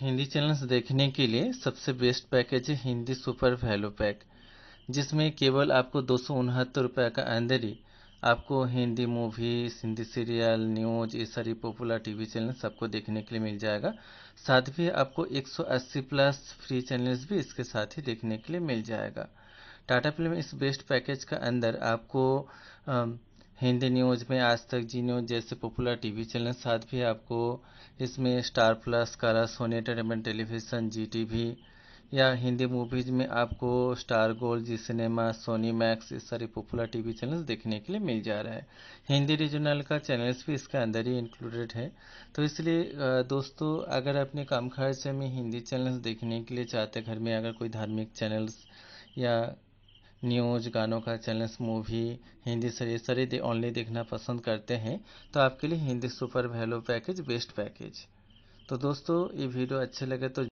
Hindi channels देखने के लिए सबसे बेस्ट पैकेज है हिंदी सुपर वैल्यू पैक जिसमें केवल आपको दो सौ रुपये का अंदर ही आपको Hindi movie Hindi serial news ये सारी पॉपुलर टीवी चैनल्स सबको देखने के लिए मिल जाएगा साथ भी आपको 180 प्लस फ्री चैनल्स भी इसके साथ ही देखने के लिए मिल जाएगा टाटा प्ले में इस बेस्ट पैकेज का अंदर आपको हिंदी न्यूज़ में आज तक जी न्यूज़ जैसे पॉपुलर टी वी चैनल साथ भी आपको इसमें स्टार प्लस कारा Sony Entertainment Television Zee T V या हिंदी मूवीज़ में आपको Star Gold Zee Cinema Sony Max ये सारे पॉपुलर टी वी देखने के लिए मिल जा रहा है हिंदी रीजनल का चैनल्स भी इसके अंदर ही इंक्लूडेड है तो इसलिए दोस्तों अगर अपने काम खर्चे में हिंदी चैनल्स देखने के लिए चाहते घर में अगर कोई धार्मिक चैनल्स या न्यूज गानों का चैनल्स मूवी हिंदी सीरीज सारी दे ओनली देखना पसंद करते हैं तो आपके लिए Hindi super value package best package तो दोस्तों ये वीडियो अच्छे लगे तो